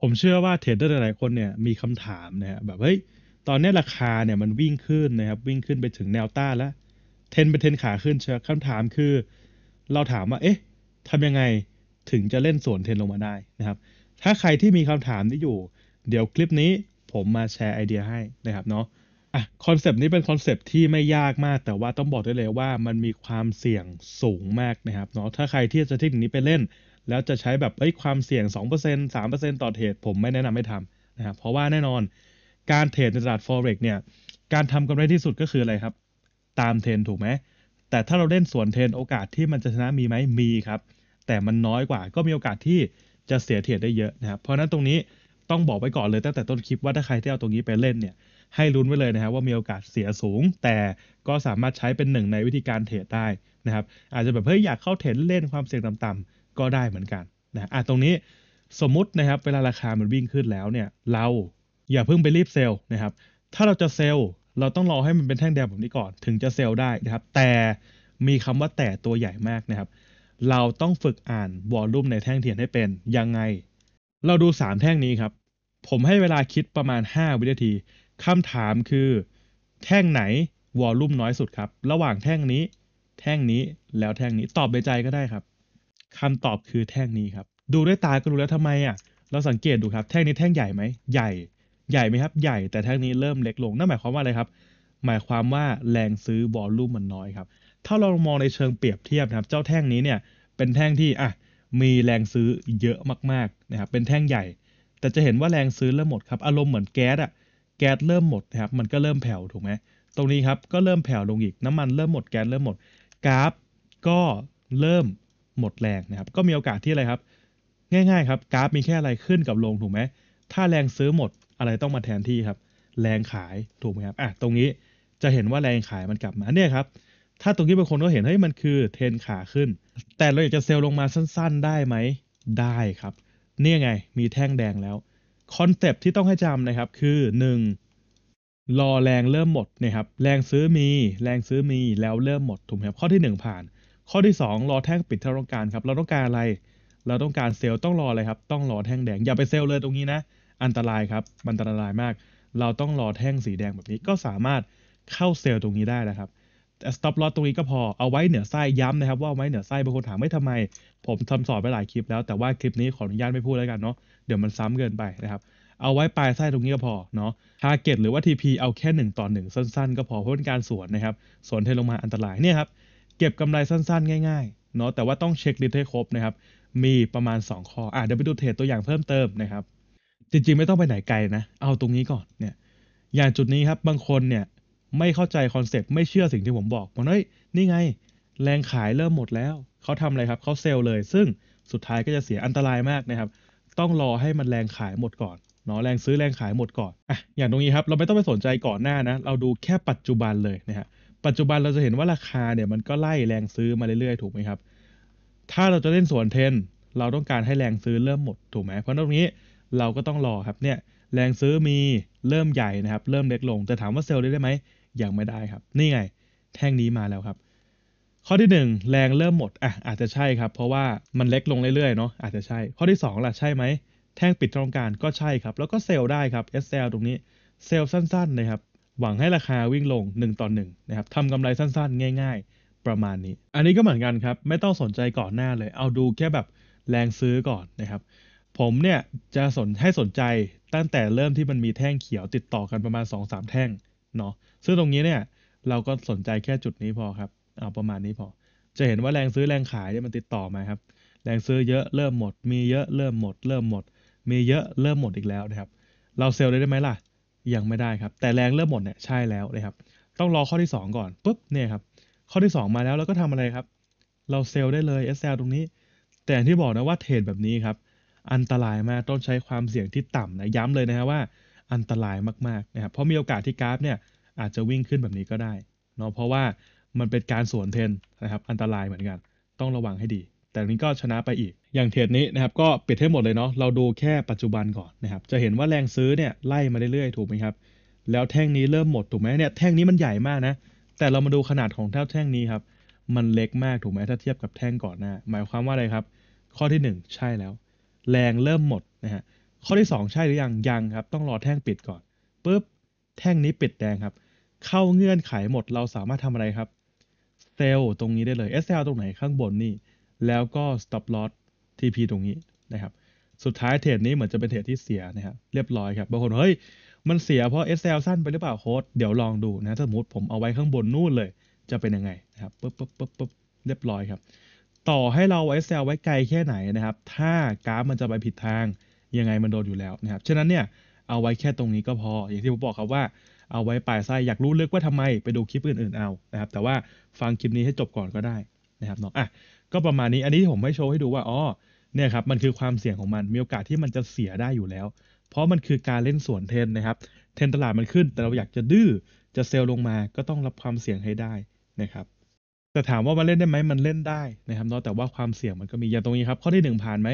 ผมเชื่อว่าเทรดเดอร์หลายคนเนี่ยมีคำถามนะฮะแบบเฮ้ยตอนนี้ราคาเนี่ยมันวิ่งขึ้นนะครับวิ่งขึ้นไปถึงแนวต้านแล้ว เทนเป็นเทนขาขึ้นเชียวคำถามคือ เราถามว่าเอ๊ะทำยังไงถึงจะเล่นส่วนเทนลงมาได้นะครับ ถ้าใครที่มีคำถามนี้อยู่ เดี๋ยวคลิปนี้ ผมมาแชร์ไอเดียให้นะครับเนาะอ่ะคอนเซปต์นี้เป็นคอนเซปต์ที่ไม่ยากมากแต่ว่าต้องบอกได้เลยว่ามันมีความเสี่ยงสูงมากนะครับเนาะถ้าใครที่จะเทคนิคนี้ไปเล่นแล้วจะใช้แบบเอ้ยความเสี่ยง 2% 3%ต่อเทรดผมไม่แนะนำให้ทำนะครับเพราะว่าแน่นอน การเทรดในตลาด forex เนี่ยการทำกำไรที่สุดก็คืออะไรครับ ตามเทรนถูกไหม แต่ถ้าเราเล่นสวนเทรนโอกาสที่มันจะชนะมีไหมมีครับ แต่มันน้อยกว่าก็มีโอกาสที่จะเสียเทรดได้เยอะนะครับเพราะนั้นตรงนี้ต้องบอกไว้ก่อนเลย ตั้งแต่ต้นคลิปว่าถ้าใครที่เอาตรงนี้ไปเล่นเนี่ยให้ลุ้นไว้เลยนะครับว่ามีโอกาสเสียสูง แต่ก็สามารถใช้เป็นหนึ่งในวิธีการเทรดได้นะครับอาจจะแบบเฮ้ยอยากเข้าเทรดเล่นความเสี่ยงต่ำก็ได้เหมือนกันนะอ่ะตรงนี้สมมุตินะครับ เวลาราคามันวิ่งขึ้นแล้วเนี่ยเราอย่าเพิ่งไปรีบเซลล์นะครับ ถ้าเราจะเซลล์ เราต้องรอให้มันเป็นแท่งแดงแบบนี้ก่อน ถึงจะเซลล์ได้นะครับ แต่มีคำว่าแต่ตัวใหญ่มากนะครับ เราต้องฝึกอ่านวอลลุ่มในแท่งเทียนให้เป็นยังไง เราดู 3 แท่งนี้ครับ ผมให้เวลาคิดประมาณ 5 วินาทีคำถามคือ แท่งไหนวอลลุ่มน้อยสุดครับ ระหว่างแท่งนี้แท่งนี้แล้วแท่งนี้ตอบในใจก็ได้ครับคำตอบคือแท่งนี้ครับ ดูด้วยตาก็รู้แล้วทำไมอ่ะ เราสังเกตดูครับแท่งนี้แท่งใหญ่ไหม ใหญ่ ใหญ่ไหมครับ ใหญ่ แต่แท่งนี้เริ่มเล็กลง นั่นหมายความว่าอะไรครับ หมายความว่าแรงซื้อบอลลูมมันน้อยครับ ถ้าเรามองในเชิงเปรียบเทียบนะครับ เจ้าแท่งนี้เนี่ย เป็นแท่งที่อ่ะ มีแรงซื้อเยอะมากๆนะครับ เป็นแท่งใหญ่ แต่จะเห็นว่าแรงซื้อเริ่มหมดครับ อารมณ์เหมือนแก๊สอ่ะ แก๊สเริ่มหมดนะครับ มันก็เริ่มแผ่วถูกไหม ตรงนี้ครับก็เริ่มแผ่วลงอีก น้ำมันเริ่มหมด แก๊สเริ่มหมด กราฟก็เริ่มหมดแรงนะครับก็มีโอกาสที่อะไรครับง่าย ๆ ครับกราฟมีแค่อะไรขึ้นกับลงถูกไหมถ้าแรงซื้อหมดอะไรต้องมาแทนที่ครับ แรงขายถูกไหมครับอ่ะตรงนี้จะเห็นว่าแรงขายมันกลับมาเนี่ยครับถ้าตรงนี้บางคนก็เห็นเฮ้ยมันคือเทนขาขึ้น แต่เราอยากจะเซลลงมาสั้น ๆ ได้ไหมได้ครับนี่ไง มีแท่งแดงแล้วคอนเซปที่ต้องให้จำนะครับคือ 1. รอแรงเริ่มหมดนะครับแรงซื้อมีแรงซื้อมีแล้วเริ่มหมดถูกไหมครับข้อที่1ผ่านข้อที่2รอแท่งปิดที่เราต้องการครับ เราต้องการอะไร เราต้องการเซลล์ต้องรออะไรครับ ต้องรอแท่งแดง อย่าไปเซลล์เลยตรงนี้นะ อันตรายครับมันอันตรายมาก เราต้องรอแท่งสีแดงแบบนี้ก็สามารถเข้าเซลล์ตรงนี้ได้นะครับแต่สต็อปลอตตรงนี้ก็พอเอาไว้เหนือไส้ย้ำนะครับ ว่าไว้เหนือไส้บางคนถามไม่ทำไมผมทำสอนไปหลายคลิปแล้ว แต่ว่าคลิปนี้ขออนุญาตไม่พูดแล้วกันเนาะเดี๋ยวมันซ้ำเกินไปนะครับเอาไว้ปลายไส้ตรงนี้ก็พอเนาะร์เก็ตหรือว่าทีพีเอาแค่1ต่อ1สั้น ๆ ก็พอเพราะเป็นการสวนนะครับสวนเทลงมาอันตรายเนี่ยครับเก็บกำไรสั้นๆ ง่ายๆเนาะแต่ว่าต้องเช็คลิเท์ให้ครบนะครับมีประมาณ2ข้ออ่ะเดี๋ยวไปดูเทรดตัวอย่างเพิ่มเติมนะครับ จริงๆไม่ต้องไปไหนไกลนะ เอาตรงนี้ก่อนเนี่ยอย่างจุดนี้ครับ บางคนเนี่ยไม่เข้าใจคอนเซปต์ ไม่เชื่อสิ่งที่ผมบอกบอกเฮ้ยนี่ไง แรงขายเริ่มหมดแล้ว เขาทำอะไรครับเขาเซลเลย ซึ่งสุดท้ายก็จะเสียอันตรายมากนะครับ ต้องรอให้มันแรงขายหมดก่อนเนาะแรงซื้อแรงขายหมดก่อนอ่ะอย่างตรงนี้ครับเราไม่ต้องไปสนใจก่อนหน้านะเราดูแค่ปัจจุบันเลยนะฮะปัจจุบันเราจะเห็นว่าราคาเนี่ย มันก็ไล่แรงซื้อมาเรื่อย ๆ ถูกไหมครับ ถ้าเราจะเล่นส่วนเทนเราต้องการให้แรงซื้อเริ่มหมด ถูกไหมเพราะตรงนี้ เราก็ต้องรอครับ เนี่ยแรงซื้อมีเริ่มใหญ่นะครับ เริ่มเล็กลงแต่ถามว่าเซลล์ได้ไหมยังไม่ได้ครับ นี่ไง แท่งนี้มาแล้วครับ ข้อที่ 1 แรงเริ่มหมดอ่ะอาจจะใช่ครับเพราะว่ามันเล็กลงเรื่อยๆเนาะอาจจะใช่ข้อที่2ล่ะใช่ไหมแท่งปิดตรงการก็ใช่ครับ แล้วก็เซลล์ได้ครับ SL ตรงนี้ เซลล์สั้น ๆ นะครับหวังให้ราคาวิ่งลง 1 ต่อ1นะครับทำกำไรสั้นๆง่าย ๆ ประมาณนี้ อันนี้ก็เหมือนกันครับ ไม่ต้องสนใจก่อนหน้าเลย เอาดูแค่แบบแรงซื้อก่อนนะครับ ผมเนี่ยจะสนให้สนใจตั้งแต่เริ่มที่มันมีแท่งเขียวติดต่อกันประมาณ 2-3 แท่งเนาะซึ่งตรงนี้เนี่ยเราก็สนใจแค่จุดนี้พอครับเอาประมาณนี้พอ จะเห็นว่าแรงซื้อแรงขายเนี่ยมันติดต่อมาครับแรงซื้อเยอะเริ่มหมดมีเยอะเริ่มหมดเริ่มหมด มีเยอะเริ่มหมดอีกแล้วนะครับเราเซลล์ได้ไหมล่ะยังไม่ได้ครับแต่แรงเริ่มหมดเนี่ยใช่แล้วเลยครับต้องรอข้อที่ 2 ก่อนปุ๊บเนี่ยครับข้อที่ 2 มาแล้วเราก็ทำอะไรครับ เราเซลล์ได้เลย SL ตรงนี้ แต่ที่บอกนะว่าเทรดแบบนี้ครับ อันตรายมาก ต้องใช้ความเสี่ยงที่ต่ำนะย้ำเลยนะฮะว่าอันตรายมากๆนะครับเพราะมีโอกาสที่กราฟเนี่ยอาจจะวิ่งขึ้นแบบนี้ก็ได้เนาะเพราะว่ามันเป็นการสวนเทรนนะครับอันตรายเหมือนกัน ต้องระวังให้ดี แต่นี้ก็ชนะไปอีกอย่างเทรดนี้นะครับก็ปิดให้หมดเลยเนาะเราดูแค่ปัจจุบันก่อนนะครับจะเห็นว่าแรงซื้อเนี่ยไล่มาเรื่อยๆถูกไหมครับแล้วแท่งนี้เริ่มหมดถูกไหมเนี่ยแท่งนี้มันใหญ่มากนะแต่เรามาดูขนาดของเท่าแท่งนี้ครับมันเล็กมากถูกไหมถ้าเทียบกับแท่งก่อนหน้าหมายความว่าอะไรครับ ข้อที่ 1 ใช่แล้ว แรงเริ่มหมดนะฮะข้อที่ 2 ใช่หรือยัง ยังครับต้องรอแท่งปิดก่อนปุ๊บแท่งนี้ปิดแดงครับ เข้าเงื่อนไขหมดเราสามารถทำอะไรครับเซลตรงนี้ได้เลย SL ตรงไหนข้างบนนี่แล้วก็ stop loss TP ตรงนี้นะครับ สุดท้ายเทรดนี้ เหมือนจะเป็นเทรดที่เสียนะครับเรียบร้อยครับบางคนเฮ้ยมันเสียเพราะ SL สั้นไปหรือเปล่าโค้ดเดี๋ยวลองดู นะสมมติผมเอาไว้ข้างบนนู่นเลย จะเป็นยังไงนะครับปึ๊บปึ๊บปึ๊บปึ๊บเรียบร้อยครับ ต่อให้เรา SL ไว้ไกลแค่ไหนนะครับถ้ากราฟมันจะไปผิดทางยังไงมันโดนอยู่แล้วนะครับฉะนั้นเนี่ยเอาไว้แค่ตรงนี้ก็พอ อย่างที่ผมบอกครับว่า เอาไว้ปลายไส้อยากรู้ลึกว่าทำไมไปดูคลิปอื่น ๆเอานะครับแต่ว่าฟังคลิปนี้ให้จบก่อนก็ได้นะครับเนาะอ่ะก็ประมาณนี้อันนี้ที่ผมให้โชว์ให้ดูว่าอ๋อเนี่ยครับมันคือความเสี่ยงของมันมีโอกาสที่มันจะเสียได้อยู่แล้ว เพราะมันคือการเล่นสวนเทนนะครับ เทนตลาดมันขึ้น แต่เราอยากจะดื้อจะเซลลลงมาก็ต้องรับความเสี่ยงให้ได้นะครับแต่ถามว่ามันเล่นได้ไหมมันเล่นได้นะครับเนาะแต่ว่าความเสี่ยงมันก็มีอย่างตรงนี้ครับข้อที่1ผ่านไหม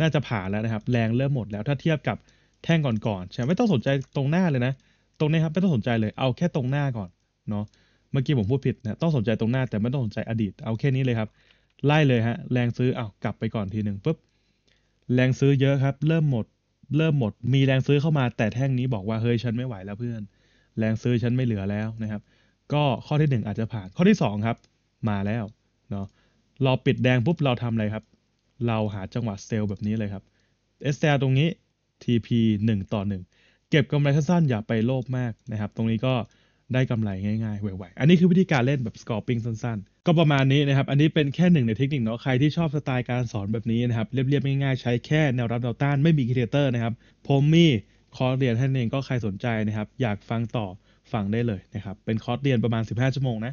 น่าจะผ่านแล้วนะครับ แรงเริ่มหมดแล้วถ้าเทียบกับแท่งก่อนๆใช่ไม่ต้องสนใจตรงหน้าเลยนะ ตรงนี้ครับไม่ต้องสนใจเลยเอาแค่ตรงหน้าก่อนเนาะมื่อกี้ผมพูดผิดนะต้องสนใจตรงหน้าแต่ไม่ต้องสนใจอดีตเอาแค่นี้เลยครับไล่เลยฮะแรงซื้อเอากลับไปก่อนทีหนึ่งปุ๊บแรงซื้อเยอะครับ เริ่มหมด เริ่มหมด มีแรงซื้อเข้ามาแต่แท่งนี้บอกว่าเฮ้ยฉันไม่ไหวแล้วเพื่อน แรงซื้อฉันไม่เหลือแล้วนะครับ ก็ข้อที่ 1 อาจจะผ่านข้อที่ 2 ครับมาแล้วเนาะเราปิดแดงปุ๊บเราทำอะไรครับ เราหาจังหวะเซลล์แบบนี้เลยครับเอ SL ตรงนี้ TP 1ต่อ 1 เก็บกำไรสั้นๆอย่าไปโลภมากนะครับ ตรงนี้ก็ได้กำไรง่าย ๆ ไวๆ อันนี้คือวิธีการเล่นแบบสกอร์ปิ้งสั้นๆ ก็ประมาณนี้นะครับ อันนี้เป็นแค่หนึ่งในเทคนิคเนาะใครที่ชอบสไตล์การสอนแบบนี้นะครับ เรียบ ๆ ง่าย ๆ ใช้แค่แนวรับแนวต้านไม่มีคิเตอร์นะครับ ผมมีคอร์สเรียนท่านเองก็ใครสนใจนะครับ อยากฟังต่อฟังได้เลยนะครับ เป็นคอร์สเรียนประมาณ 15 ชั่วโมงนะ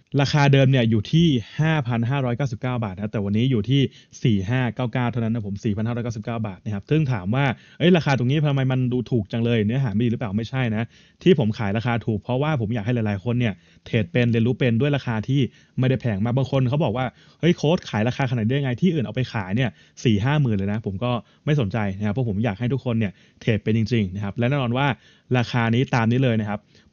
ราคาเดิมเนี่ยอยู่ที่ 5,599 บาทนะ แต่วันนี้อยู่ที่ 4,599 เท่านั้นนะผม 4,599 บาทนะครับซึ่งถามว่าเอ้ยราคาตรงนี้ทำไมมันดูถูกจังเลย เนื้อหาไม่ดีหรือเปล่าไม่ใช่นะ ที่ผมขายราคาถูกเพราะว่าผมอยากให้หลายๆคนเนี่ยเทรดเป็นเรียนรู้เป็นด้วยราคาที่ไม่ได้แพงมาบางคนเขาบอกว่า เฮ้ยโค้ดขายราคาขนาดนี้ไงที่อื่นเอาไปขายเนี่ยสี่ห้าหมื่นเลยนะผมก็ไม่สนใจนะครับเพราะผมอยากให้ทุกคนเนี่ยเทรดเป็นจริงๆนะครับ และแน่นอนว่าราคานี้ตามนี้เลยนะครับ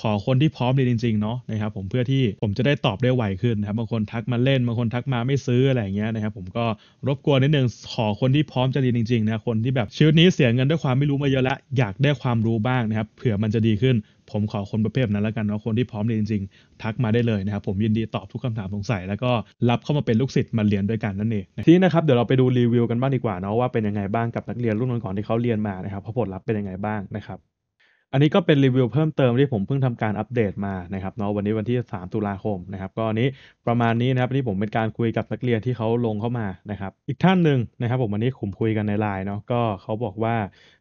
ขอคนที่พร้อมเรียนจริงๆเนาะนะครับผมเพื่อที่ผมจะได้ตอบได้ไวขึ้นนะครับบางคนทักมาเล่นบางคนทักมาไม่ซื้ออะไรอย่างเงี้ยนะครับผมก็รบกวนนิดนึงขอคนที่พร้อมจะเรียนจริงๆนะคนที่แบบชีวิตนี้เสียเงินด้วยความไม่รู้มาเยอะแล้วอยากได้ความรู้บ้างนะครับเผื่อมันจะดีขึ้น ผมขอคนประเภทนั้นแล้วกันเนาะคนที่พร้อมเรียนจริง ๆ ทักมาได้เลยนะครับผมยินดีตอบทุกคำถามสงสัยแล้วก็รับเข้ามาเป็นลูกศิษย์มาเรียนด้วยกันนั่นเองทีนี้นะครับเดี๋ยวเราไปดูรีวิวกันบ้างดีกว่าเนาะว่าเป็นยังไงบ้างกับนักเรียนรุ่นก่อนที่เขาเรียนมานะครับผลลัพธ์เป็นยังไงบ้างนะครับอันนี้ก็เป็นรีวิวเพิ่มเติมที่ผมเพิ่งทำการอัปเดตมานะครับเนาะวันนี้วันที่ 3 ตุลาคมนะครับก็อันนี้ประมาณนี้นะครับนี่ผมเป็นการคุยกับนักเรียนที่เขาลงเข้ามานะครับอีกท่านหนึ่งนะครับผมวันนีุ้มคุยกันในไลน์เนาะก็เขาบอกว่า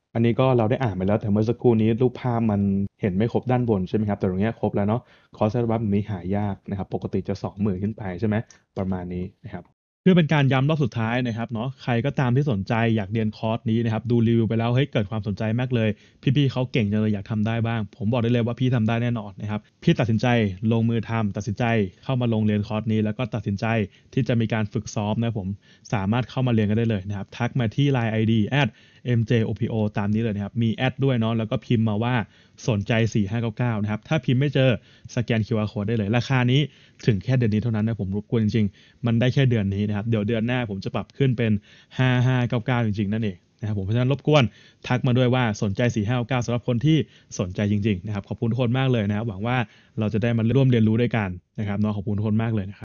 บอันนี้ก็เราได้อ่านไปแล้ว แต่เมื่อสักครู่นี้รูปภาพมันเห็นไม่ครบด้านบนใช่ไหมครับ แต่ตรงนี้ครบแล้วเนาะคอสเสอร์บับนี้หายากนะครับ ปกติจะ20,000ขึ้นไปใช่ไหมประมาณนี้นะครับเพื่อเป็นการย้ำรอบสุดท้ายนะครับเนาะใครก็ตามที่สนใจอยากเรียนคอร์สนี้นะครับดูรีวิวไปแล้วเฮ้ยเกิดความสนใจมากเลย พี่ๆเขาเก่งจังเลยอยากทำได้บ้าง ผมบอกได้เลยว่าพี่ทำได้แน่นอนนะครับพี่ตัดสินใจลงมือทำตัดสินใจเข้ามาลงเรียนคอร์สนี้ แล้วก็ตัดสินใจที่จะมีการฝึกซ้อมนะผมสามารถเข้ามาเรียนกันได้เลยนะครับทักมาที่ Line ID at mjopo ตามนี้เลยนะครับมีแอดด้วยเนาะแล้วก็พิมพ์มาว่าสนใจ 4599 นะครับถ้าพิมพ์ไม่เจอสแกน QR code ได้เลยราคานี้ถึงแค่เดือนนี้เท่านั้นนะผมรบกวนจริงๆ มันได้แค่เดือนนี้นะครับเดี๋ยวเดือนหน้าผมจะปรับขึ้นเป็น 5599จริง ๆ นั่นเองนะครับผมเพราะฉะนั้นรบกวนทักมาด้วยว่าสนใจ 4 5 9สำหรับคนที่สนใจจริงๆนะครับขอบคุณทุกคนมากเลยนะครับหวังว่าเราจะได้มาร่วมเรียนรู้ด้วยกันนะครับเนาะขอบคุณทุกคนมากเลยนะครับ